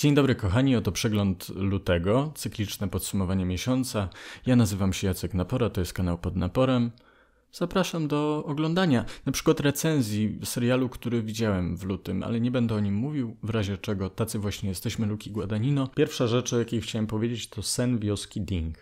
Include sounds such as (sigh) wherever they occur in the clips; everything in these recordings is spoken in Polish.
Dzień dobry kochani, oto przegląd lutego, cykliczne podsumowanie miesiąca. Ja nazywam się Jacek Napora, to jest kanał Pod Naporem. Zapraszam do oglądania na przykład recenzji serialu, który widziałem w lutym, ale nie będę o nim mówił, w razie czego tacy właśnie jesteśmy Luki Guadagnino. Pierwsza rzecz, o jakiej chciałem powiedzieć, to Sen wioski Ding.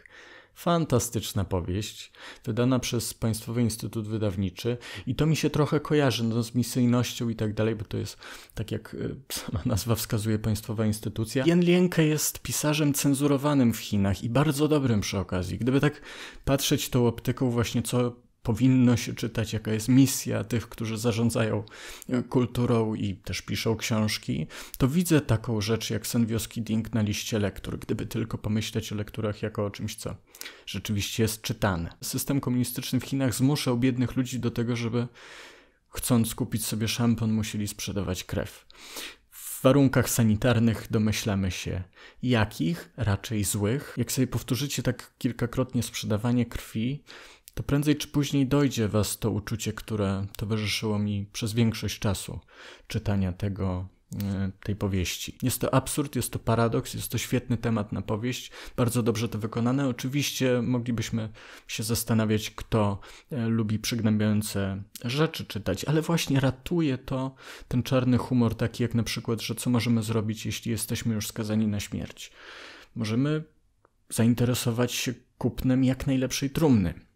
Fantastyczna powieść, wydana przez Państwowy Instytut Wydawniczy i to mi się trochę kojarzy no, z misyjnością i tak dalej, bo to jest, tak jak y, (laughs) sama nazwa wskazuje, państwowa instytucja. Jen Lienke jest pisarzem cenzurowanym w Chinach i bardzo dobrym przy okazji. Gdyby tak patrzeć tą optyką właśnie, co powinno się czytać, jaka jest misja tych, którzy zarządzają e, kulturą i też piszą książki, to widzę taką rzecz jak Sen Wioski Ding na liście lektur, gdyby tylko pomyśleć o lekturach jako o czymś, co rzeczywiście jest czytane. System komunistyczny w Chinach zmuszał biednych ludzi do tego, żeby chcąc kupić sobie szampon, musieli sprzedawać krew. W warunkach sanitarnych domyślamy się jakich, raczej złych. Jak sobie powtórzycie tak kilkakrotnie sprzedawanie krwi, to prędzej czy później dojdzie was to uczucie, które towarzyszyło mi przez większość czasu czytania tego e, tej powieści. Jest to absurd, jest to paradoks, jest to świetny temat na powieść, bardzo dobrze to wykonane. Oczywiście moglibyśmy się zastanawiać, kto e, lubi przygnębiające rzeczy czytać, ale właśnie ratuje to ten czarny humor, taki jak na przykład, że co możemy zrobić, jeśli jesteśmy już skazani na śmierć. Możemy zainteresować się kupnem jak najlepszej trumny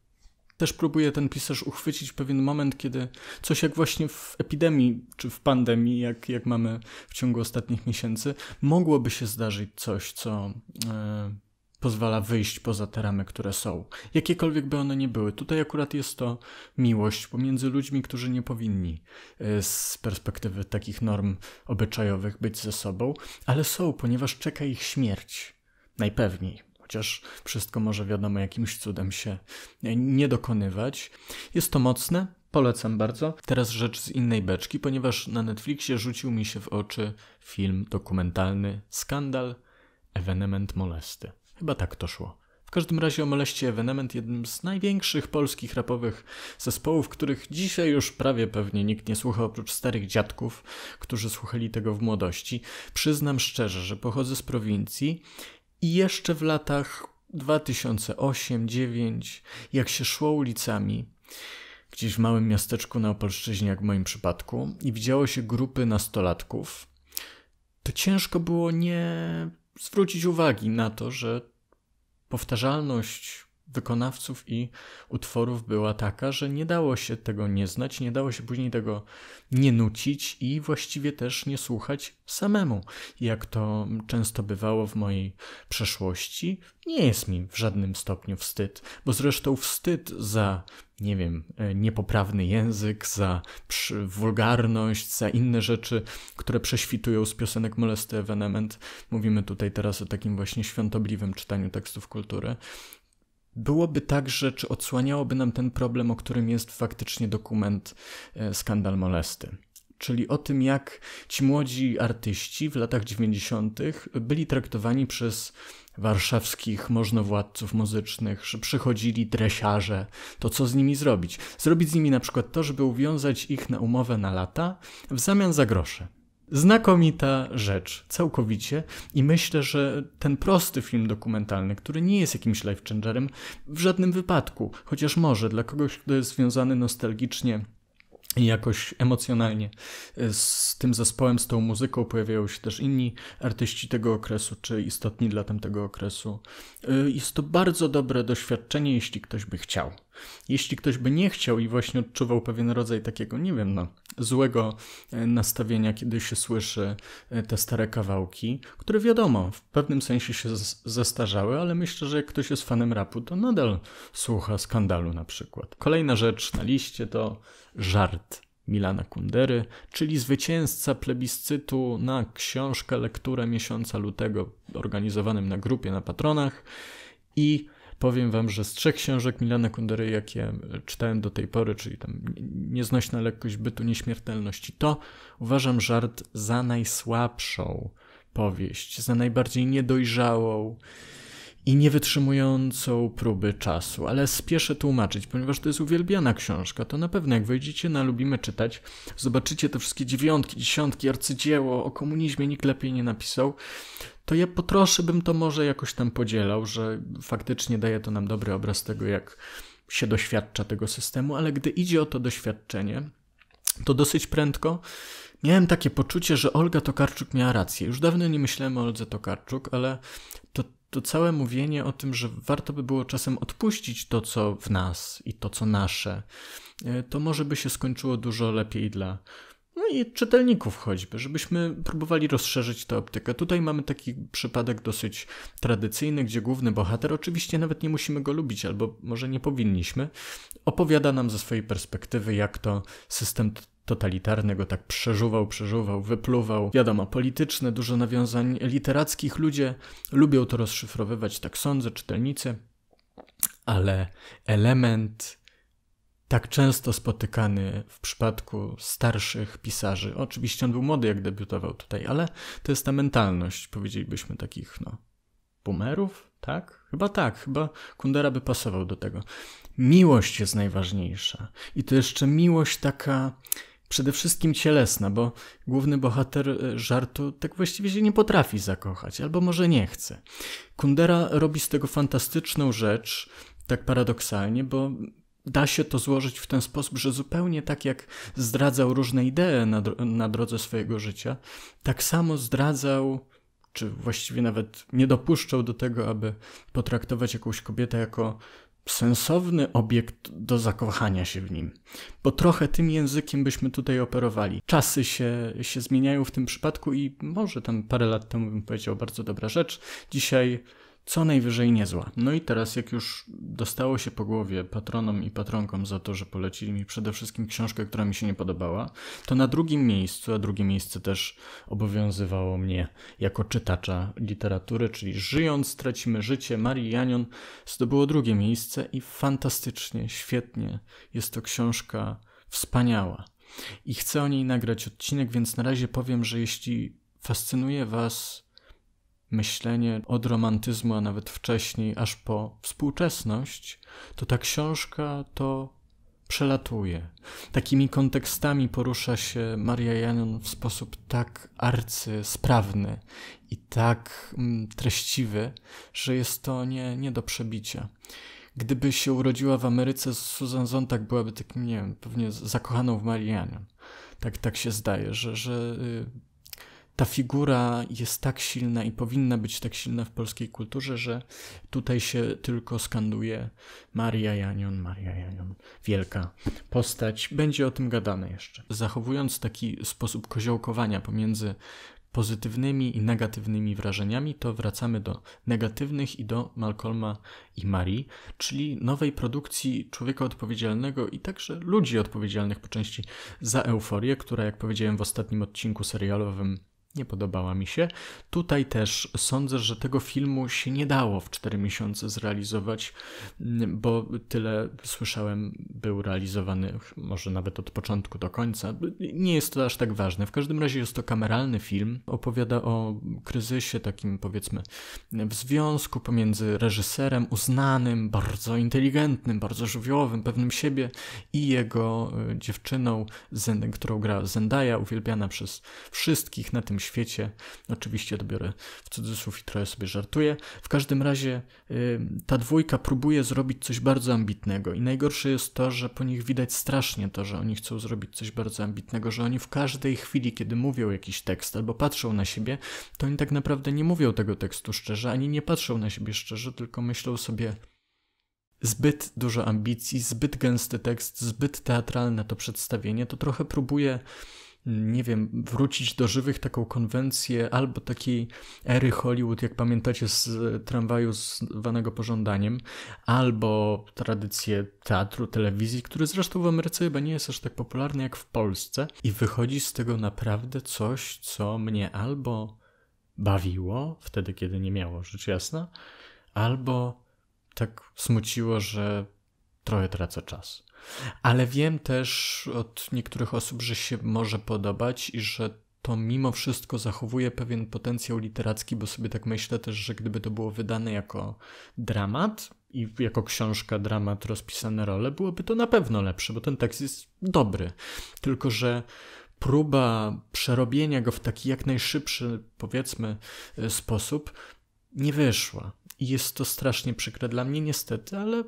też próbuje ten pisarz uchwycić pewien moment, kiedy coś jak właśnie w epidemii czy w pandemii, jak, jak mamy w ciągu ostatnich miesięcy, mogłoby się zdarzyć coś, co e, pozwala wyjść poza te ramy, które są. Jakiekolwiek by one nie były. Tutaj akurat jest to miłość pomiędzy ludźmi, którzy nie powinni e, z perspektywy takich norm obyczajowych być ze sobą, ale są, ponieważ czeka ich śmierć. Najpewniej chociaż wszystko może wiadomo jakimś cudem się e, nie dokonywać. Jest to mocne, Polecam bardzo. Teraz rzecz z innej beczki, ponieważ na Netflixie rzucił mi się w oczy film dokumentalny Skandal Ewenement Molesty. Chyba tak to szło. W każdym razie o moleście Ewenement, jednym z największych polskich rapowych zespołów, których dzisiaj już prawie pewnie nikt nie słucha oprócz starych dziadków, którzy słuchali tego w młodości. Przyznam szczerze, że pochodzę z prowincji i jeszcze w latach 2008-2009, jak się szło ulicami, gdzieś w małym miasteczku na Opolszczyźnie, jak w moim przypadku, i widziało się grupy nastolatków, to ciężko było nie zwrócić uwagi na to, że powtarzalność wykonawców i utworów była taka, że nie dało się tego nie znać, nie dało się później tego nie nucić i właściwie też nie słuchać samemu. Jak to często bywało w mojej przeszłości, nie jest mi w żadnym stopniu wstyd, bo zresztą wstyd za nie wiem, e, niepoprawny język, za wulgarność, za inne rzeczy, które prześwitują z piosenek Molesty Evenement. Mówimy tutaj teraz o takim właśnie świątobliwym czytaniu tekstów kultury byłoby także, czy odsłaniałoby nam ten problem, o którym jest faktycznie dokument e, Skandal Molesty. Czyli o tym, jak ci młodzi artyści w latach 90. byli traktowani przez warszawskich możnowładców muzycznych, że przychodzili dresiarze, to co z nimi zrobić? Zrobić z nimi na przykład to, żeby uwiązać ich na umowę na lata w zamian za grosze. Znakomita rzecz, całkowicie. I myślę, że ten prosty film dokumentalny, który nie jest jakimś life changerem, w żadnym wypadku, chociaż może dla kogoś, kto jest związany nostalgicznie i jakoś emocjonalnie e, z tym zespołem, z tą muzyką pojawiają się też inni artyści tego okresu, czy istotni dla tamtego okresu. E, jest to bardzo dobre doświadczenie, jeśli ktoś by chciał. Jeśli ktoś by nie chciał i właśnie odczuwał pewien rodzaj takiego, nie wiem, no, złego e, nastawienia, kiedy się słyszy e, te stare kawałki, które wiadomo, w pewnym sensie się zestarzały, ale myślę, że jak ktoś jest fanem rapu, to nadal słucha skandalu na przykład. Kolejna rzecz na liście to żart. Milana Kundery, czyli zwycięzca plebiscytu na książkę Lekturę Miesiąca Lutego organizowanym na grupie na patronach i powiem wam, że z trzech książek Milana Kundery, jakie e, czytałem do tej pory, czyli tam Nieznośna lekkość bytu, nieśmiertelność i to, uważam żart za najsłabszą powieść, za najbardziej niedojrzałą i niewytrzymującą próby czasu, ale spieszę tłumaczyć, ponieważ to jest uwielbiana książka. To na pewno jak wejdziecie na Lubimy Czytać, zobaczycie te wszystkie dziewiątki, dziesiątki, arcydzieło, o komunizmie nikt lepiej nie napisał, to ja potroszę bym to może jakoś tam podzielał, że faktycznie daje to nam dobry obraz tego, jak się doświadcza tego systemu, ale gdy idzie o to doświadczenie, to dosyć prędko miałem takie poczucie, że Olga Tokarczuk miała rację. Już dawno nie myślałem o Oldze Tokarczuk, ale to to całe mówienie o tym, że warto by było czasem odpuścić to, co w nas i to, co nasze, e, to może by się skończyło dużo lepiej dla no i czytelników choćby, żebyśmy próbowali rozszerzyć tę optykę. Tutaj mamy taki przypadek dosyć tradycyjny, gdzie główny bohater, oczywiście nawet nie musimy go lubić, albo może nie powinniśmy, opowiada nam ze swojej perspektywy, jak to system totalitarnego tak przeżuwał, przeżuwał, wypluwał. Wiadomo, polityczne, dużo nawiązań literackich. Ludzie lubią to rozszyfrowywać, tak sądzę, czytelnicy, ale element tak często spotykany w przypadku starszych pisarzy. Oczywiście on był młody, jak debiutował tutaj, ale to jest ta mentalność, powiedzielibyśmy, takich, no, boomerów, tak? Chyba tak, chyba Kundera by pasował do tego. Miłość jest najważniejsza. I to jeszcze miłość taka przede wszystkim cielesna, bo główny bohater e, żartu tak właściwie się nie potrafi zakochać, albo może nie chce. Kundera robi z tego fantastyczną rzecz, tak paradoksalnie, bo da się to złożyć w ten sposób, że zupełnie tak jak zdradzał różne idee na, dro na drodze swojego życia, tak samo zdradzał, czy właściwie nawet nie dopuszczał do tego, aby potraktować jakąś kobietę jako sensowny obiekt do zakochania się w nim. Bo trochę tym językiem byśmy tutaj operowali. Czasy się, się zmieniają w tym przypadku i może tam parę lat temu bym powiedział bardzo dobra rzecz. Dzisiaj co najwyżej niezła. No i teraz, jak już dostało się po głowie patronom i patronkom za to, że polecili mi przede wszystkim książkę, która mi się nie podobała, to na drugim miejscu, a drugie miejsce też obowiązywało mnie jako czytacza literatury, czyli Żyjąc, Tracimy Życie, Marii Janion zdobyło drugie miejsce i fantastycznie, świetnie. Jest to książka wspaniała. I chcę o niej nagrać odcinek, więc na razie powiem, że jeśli fascynuje Was myślenie od romantyzmu, a nawet wcześniej, aż po współczesność, to ta książka to przelatuje. Takimi kontekstami porusza się Maria Janon w sposób tak arcysprawny i tak mm, treściwy, że jest to nie, nie do przebicia. Gdyby się urodziła w Ameryce, Susan Zontag byłaby takim, nie wiem, pewnie zakochaną w Marianem. Tak, tak się zdaje, że, że y, ta figura jest tak silna i powinna być tak silna w polskiej kulturze, że tutaj się tylko skanduje Maria Janion, Maria Janion, wielka postać. Będzie o tym gadane jeszcze. Zachowując taki sposób koziołkowania pomiędzy pozytywnymi i negatywnymi wrażeniami, to wracamy do negatywnych i do Malcolma i Marii, czyli nowej produkcji człowieka odpowiedzialnego i także ludzi odpowiedzialnych po części za euforię, która, jak powiedziałem w ostatnim odcinku serialowym, nie podobała mi się. Tutaj też sądzę, że tego filmu się nie dało w 4 miesiące zrealizować, mm, bo tyle słyszałem, był realizowany może nawet od początku do końca. Nie jest to aż tak ważne. W każdym razie jest to kameralny film. Opowiada o kryzysie takim powiedzmy w związku pomiędzy reżyserem uznanym, bardzo inteligentnym, bardzo żywiołowym, pewnym siebie i jego e, dziewczyną, którą gra Zendaya, uwielbiana przez wszystkich na tym świecie. Oczywiście odbiorę w cudzysłów i trochę sobie żartuję. W każdym razie y, ta dwójka próbuje zrobić coś bardzo ambitnego i najgorsze jest to, że po nich widać strasznie to, że oni chcą zrobić coś bardzo ambitnego, że oni w każdej chwili, kiedy mówią jakiś tekst albo patrzą na siebie, to oni tak naprawdę nie mówią tego tekstu szczerze, ani nie patrzą na siebie szczerze, tylko myślą sobie zbyt dużo ambicji, zbyt gęsty tekst, zbyt teatralne to przedstawienie, to trochę próbuje nie wiem, wrócić do żywych taką konwencję albo takiej ery Hollywood, jak pamiętacie z tramwaju zwanego pożądaniem, albo tradycję teatru, telewizji, który zresztą w Ameryce chyba nie jest aż tak popularny jak w Polsce i wychodzi z tego naprawdę coś, co mnie albo bawiło, wtedy kiedy nie miało, rzecz jasna, albo tak smuciło, że trochę tracę czas. Ale wiem też od niektórych osób, że się może podobać i że to mimo wszystko zachowuje pewien potencjał literacki, bo sobie tak myślę też, że gdyby to było wydane jako dramat i jako książka, dramat, rozpisane role, byłoby to na pewno lepsze, bo ten tekst jest dobry. Tylko, że próba przerobienia go w taki jak najszybszy, powiedzmy, y, sposób nie wyszła. I jest to strasznie przykre dla mnie, niestety, ale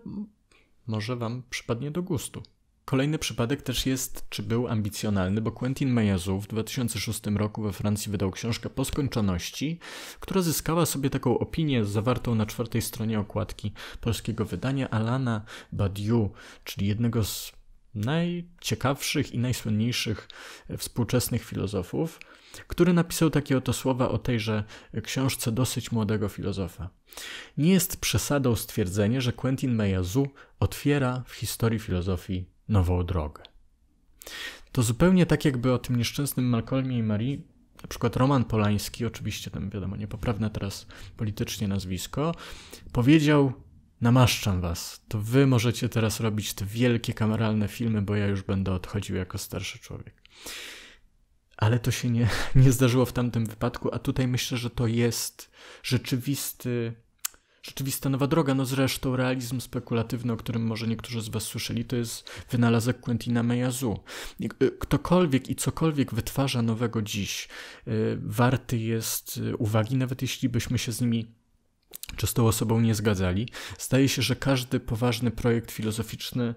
może wam przypadnie do gustu. Kolejny przypadek też jest, czy był ambicjonalny, bo Quentin Meyezu w 2006 roku we Francji wydał książkę Po skończoności, która zyskała sobie taką opinię zawartą na czwartej stronie okładki polskiego wydania Alana Badiou, czyli jednego z najciekawszych i najsłynniejszych współczesnych filozofów, który napisał takie oto słowa o tejże książce dosyć młodego filozofa. Nie jest przesadą stwierdzenie, że Quentin Meyazu otwiera w historii filozofii nową drogę. To zupełnie tak, jakby o tym nieszczęsnym Malcolmie i Marie, na przykład Roman Polański, oczywiście tam wiadomo, niepoprawne teraz politycznie nazwisko, powiedział namaszczam was. To wy możecie teraz robić te wielkie kameralne filmy, bo ja już będę odchodził jako starszy człowiek. Ale to się nie, (laughs) nie zdarzyło w tamtym wypadku, a tutaj myślę, że to jest rzeczywisty, rzeczywista nowa droga. No zresztą realizm spekulatywny, o którym może niektórzy z was słyszeli, to jest wynalazek Quentina Meyazu. Y, ktokolwiek i cokolwiek wytwarza nowego dziś, y, warty jest y, uwagi, nawet jeśli byśmy się z nimi czy z tą osobą nie zgadzali. Zdaje się, że każdy poważny projekt filozoficzny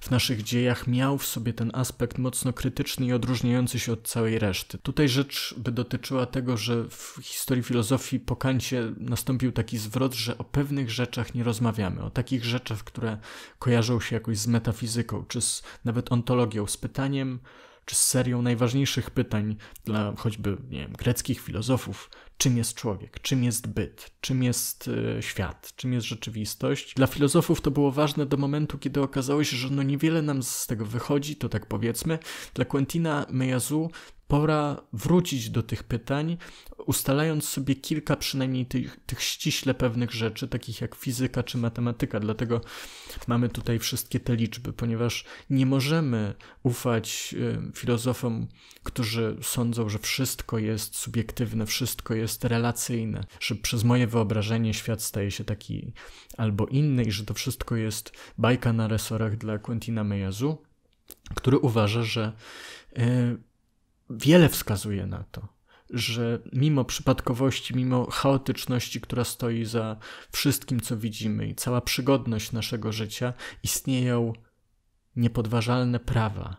w naszych dziejach miał w sobie ten aspekt mocno krytyczny i odróżniający się od całej reszty. Tutaj rzecz by dotyczyła tego, że w historii filozofii po Kancie nastąpił taki zwrot, że o pewnych rzeczach nie rozmawiamy, o takich rzeczach, które kojarzą się jakoś z metafizyką, czy z nawet ontologią, z pytaniem, czy z serią najważniejszych pytań dla choćby nie wiem, greckich filozofów, czym jest człowiek, czym jest byt, czym jest e, świat, czym jest rzeczywistość. Dla filozofów to było ważne do momentu, kiedy okazało się, że no niewiele nam z tego wychodzi, to tak powiedzmy. Dla Quentina Meyazu pora wrócić do tych pytań, ustalając sobie kilka przynajmniej tych, tych ściśle pewnych rzeczy, takich jak fizyka czy matematyka. Dlatego mamy tutaj wszystkie te liczby, ponieważ nie możemy ufać filozofom, którzy sądzą, że wszystko jest subiektywne, wszystko jest relacyjne, że przez moje wyobrażenie świat staje się taki albo inny i że to wszystko jest bajka na resorach dla Quentina Mejazu, który uważa, że. Yy, wiele wskazuje na to, że mimo przypadkowości, mimo chaotyczności, która stoi za wszystkim, co widzimy, i cała przygodność naszego życia, istnieją niepodważalne prawa,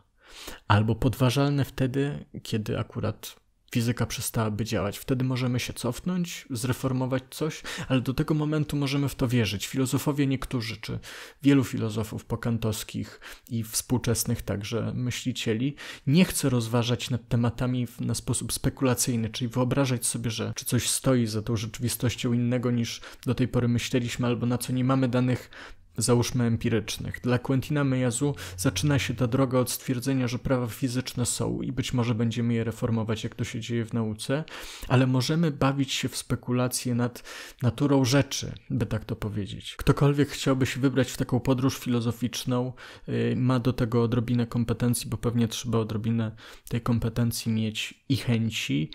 albo podważalne wtedy, kiedy akurat fizyka przestałaby działać. Wtedy możemy się cofnąć, zreformować coś, ale do tego momentu możemy w to wierzyć. Filozofowie niektórzy, czy wielu filozofów pokantowskich i współczesnych także myślicieli, nie chce rozważać nad tematami na sposób spekulacyjny, czyli wyobrażać sobie, że czy coś stoi za tą rzeczywistością innego niż do tej pory myśleliśmy, albo na co nie mamy danych załóżmy empirycznych. Dla Quentina Meyazu zaczyna się ta droga od stwierdzenia, że prawa fizyczne są i być może będziemy je reformować, jak to się dzieje w nauce, ale możemy bawić się w spekulacje nad naturą rzeczy, by tak to powiedzieć. Ktokolwiek chciałby się wybrać w taką podróż filozoficzną, y, ma do tego odrobinę kompetencji, bo pewnie trzeba odrobinę tej kompetencji mieć i chęci,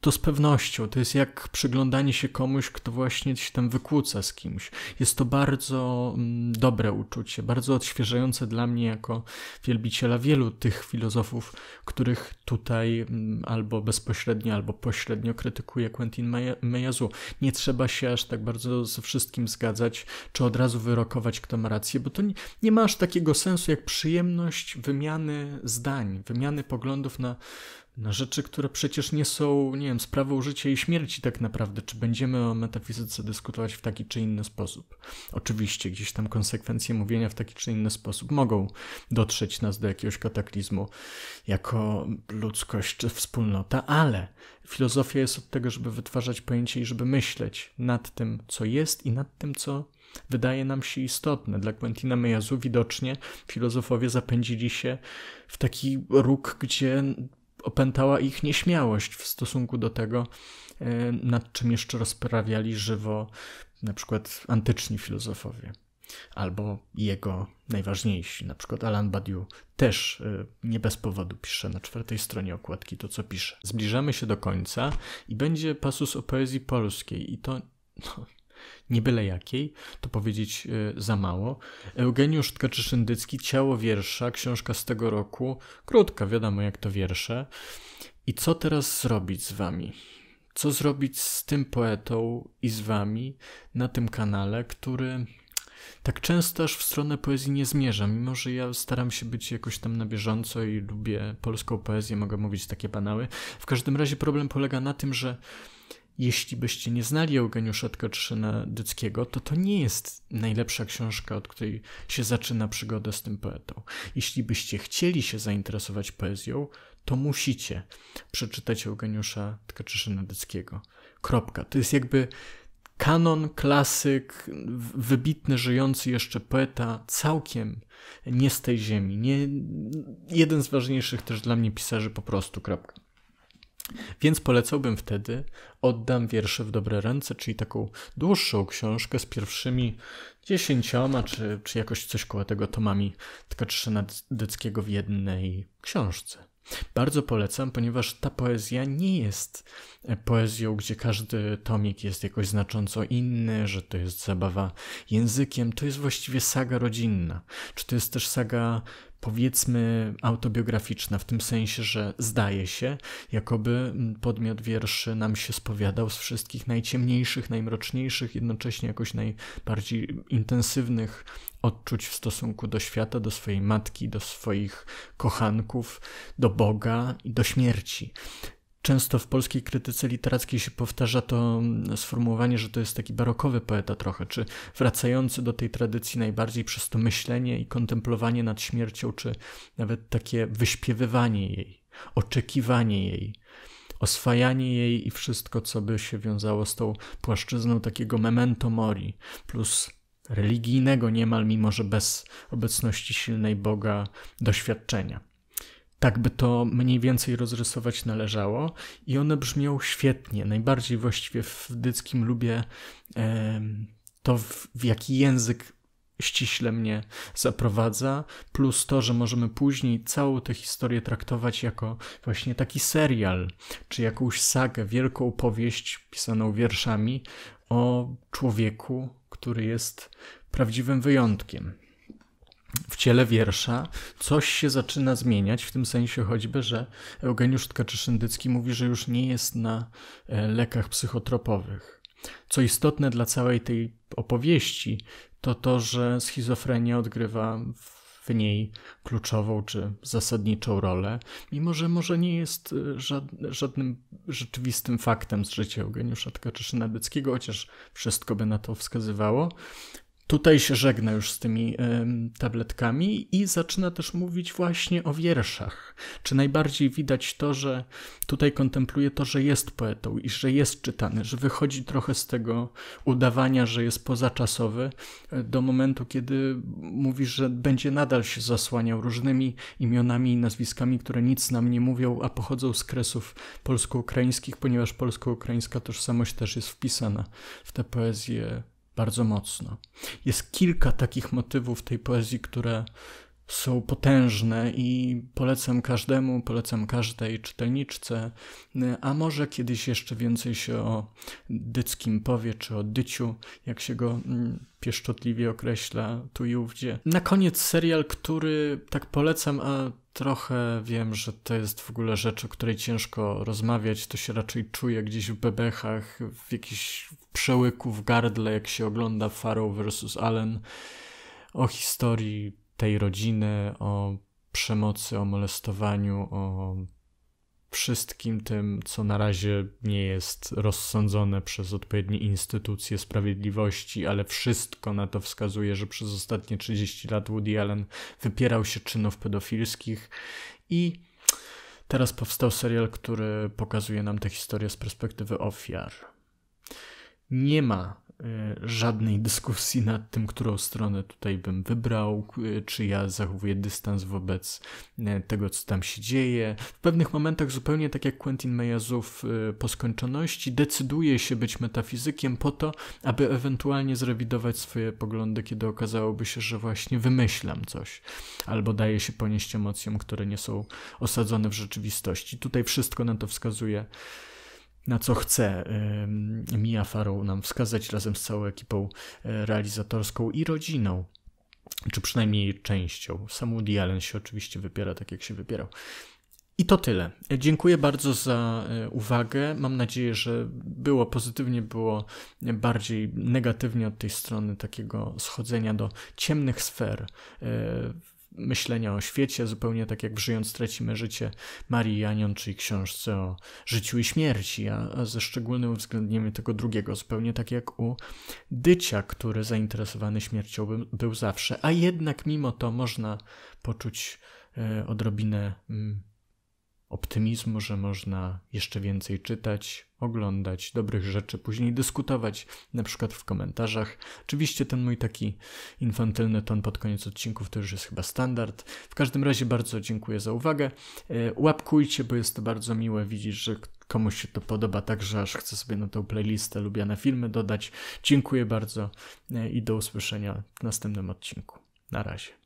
to z pewnością, to jest jak przyglądanie się komuś, kto właśnie się tam wykłóca z kimś. Jest to bardzo mm, dobre uczucie, bardzo odświeżające dla mnie jako wielbiciela wielu tych filozofów, których tutaj mm, albo bezpośrednio, albo pośrednio krytykuje Quentin Mejazu. Nie trzeba się aż tak bardzo ze wszystkim zgadzać, czy od razu wyrokować, kto ma rację, bo to nie, nie ma aż takiego sensu jak przyjemność wymiany zdań, wymiany poglądów na na rzeczy, które przecież nie są, nie wiem, sprawą życia i śmierci tak naprawdę. Czy będziemy o metafizyce dyskutować w taki czy inny sposób? Oczywiście, gdzieś tam konsekwencje mówienia w taki czy inny sposób mogą dotrzeć nas do jakiegoś kataklizmu jako ludzkość czy wspólnota, ale filozofia jest od tego, żeby wytwarzać pojęcie i żeby myśleć nad tym, co jest i nad tym, co wydaje nam się istotne. Dla Quentina Mejazu widocznie filozofowie zapędzili się w taki róg, gdzie opętała ich nieśmiałość w stosunku do tego, e, nad czym jeszcze rozprawiali żywo na przykład antyczni filozofowie albo jego najważniejsi, na przykład Alan Badiou też e, nie bez powodu pisze na czwartej stronie okładki to, co pisze. Zbliżamy się do końca i będzie pasus o poezji polskiej i to no, nie byle jakiej, to powiedzieć e, za mało. Eugeniusz Tkaczyszyndycki, Ciało wiersza, książka z tego roku, krótka, wiadomo jak to wiersze. I co teraz zrobić z wami? Co zrobić z tym poetą i z wami na tym kanale, który tak często aż w stronę poezji nie zmierza, mimo że ja staram się być jakoś tam na bieżąco i lubię polską poezję, mogę mówić takie banały. W każdym razie problem polega na tym, że jeśli byście nie znali Eugeniusza Tkaczyna Dyckiego, to to nie jest najlepsza książka, od której się zaczyna przygoda z tym poetą. Jeśli byście chcieli się zainteresować poezją, to musicie przeczytać Eugeniusza Tkaczyszyna Dyckiego. Kropka. To jest jakby kanon, klasyk, wybitny, żyjący jeszcze poeta, całkiem nie z tej ziemi. Nie, jeden z ważniejszych też dla mnie pisarzy po prostu, kropka. Więc polecałbym wtedy Oddam wiersze w dobre ręce, czyli taką dłuższą książkę z pierwszymi dziesięcioma, czy, czy jakoś coś koło tego tomami Tkaczyna Deckiego w jednej książce. Bardzo polecam, ponieważ ta poezja nie jest e, poezją, gdzie każdy tomik jest jakoś znacząco inny, że to jest zabawa językiem. To jest właściwie saga rodzinna. Czy to jest też saga powiedzmy autobiograficzna, w tym sensie, że zdaje się, jakoby mm, podmiot wierszy nam się spowiadał z wszystkich najciemniejszych, najmroczniejszych, jednocześnie jakoś najbardziej intensywnych odczuć w stosunku do świata, do swojej matki, do swoich kochanków, do Boga i do śmierci. Często w polskiej krytyce literackiej się powtarza to mm, sformułowanie, że to jest taki barokowy poeta trochę, czy wracający do tej tradycji najbardziej przez to myślenie i kontemplowanie nad śmiercią, czy nawet takie wyśpiewywanie jej, oczekiwanie jej, oswajanie jej i wszystko, co by się wiązało z tą płaszczyzną takiego memento mori, plus religijnego niemal, mimo że bez obecności silnej Boga, doświadczenia. Tak by to mniej więcej rozrysować należało i one brzmią świetnie. Najbardziej właściwie w dyckim lubię to, w, w jaki język ściśle mnie zaprowadza, plus to, że możemy później całą tę historię traktować jako właśnie taki serial, czy jakąś sagę, wielką powieść pisaną wierszami o człowieku, który jest prawdziwym wyjątkiem w ciele wiersza coś się zaczyna zmieniać, w tym sensie choćby, że Eugeniusz Tkaczyszyndycki mówi, że już nie jest na e, lekach psychotropowych. Co istotne dla całej tej opowieści, to to, że schizofrenia odgrywa w niej kluczową czy zasadniczą rolę, mimo że może nie jest e, żadnym rzeczywistym faktem z życia Eugeniusza Tkaczyszyna-Dyckiego, chociaż wszystko by na to wskazywało, Tutaj się żegna już z tymi y, tabletkami i zaczyna też mówić właśnie o wierszach. Czy najbardziej widać to, że tutaj kontempluje to, że jest poetą i że jest czytany, że wychodzi trochę z tego udawania, że jest pozaczasowy, e, do momentu, kiedy mówi, że będzie nadal się zasłaniał różnymi imionami i nazwiskami, które nic nam nie mówią, a pochodzą z kresów polsko-ukraińskich, ponieważ polsko-ukraińska tożsamość też jest wpisana w tę poezję bardzo mocno. Jest kilka takich motywów tej poezji, które są potężne i polecam każdemu, polecam każdej czytelniczce, a może kiedyś jeszcze więcej się o Dyckim powie, czy o Dyciu, jak się go mm, pieszczotliwie określa tu i ówdzie. Na koniec serial, który tak polecam, a trochę wiem, że to jest w ogóle rzecz, o której ciężko rozmawiać, to się raczej czuje gdzieś w bebechach, w jakichś przełyku w gardle, jak się ogląda Farrow vs. Allen, o historii tej rodziny, o przemocy, o molestowaniu, o wszystkim tym, co na razie nie jest rozsądzone przez odpowiednie instytucje sprawiedliwości, ale wszystko na to wskazuje, że przez ostatnie 30 lat Woody Allen wypierał się czynów pedofilskich i teraz powstał serial, który pokazuje nam tę historię z perspektywy ofiar nie ma e, żadnej dyskusji nad tym, którą stronę tutaj bym wybrał, e, czy ja zachowuję dystans wobec e, tego, co tam się dzieje. W pewnych momentach, zupełnie tak jak Quentin Mejazów po skończoności, decyduje się być metafizykiem po to, aby ewentualnie zrewidować swoje poglądy, kiedy okazałoby się, że właśnie wymyślam coś, albo daje się ponieść emocjom, które nie są osadzone w rzeczywistości. Tutaj wszystko na to wskazuje na co chce Mia Farrow nam wskazać razem z całą ekipą e, realizatorską i rodziną czy przynajmniej częścią. Sam Woody Allen się oczywiście wypiera tak, jak się wypierał. I to tyle. E, dziękuję bardzo za e, uwagę. Mam nadzieję, że było pozytywnie, było bardziej negatywnie od tej strony takiego schodzenia do ciemnych sfer myślenia o świecie, zupełnie tak jak żyjąc tracimy życie Marii Janion, czyli książce o życiu i śmierci, a, ze szczególnym uwzględnieniem tego drugiego, zupełnie tak jak u Dycia, który zainteresowany śmiercią był, zawsze, a jednak mimo to można poczuć e, odrobinę mm, optymizmu, że można jeszcze więcej czytać, oglądać dobrych rzeczy, później dyskutować, na przykład w komentarzach. Oczywiście ten mój taki infantylny ton pod koniec odcinków to już jest chyba standard. W każdym razie bardzo dziękuję za uwagę. E, łapkujcie, bo jest to bardzo miłe widzieć, że komuś się to podoba, także aż chcę sobie na tą playlistę lubiane filmy dodać. Dziękuję bardzo e, i do usłyszenia w następnym odcinku. Na razie.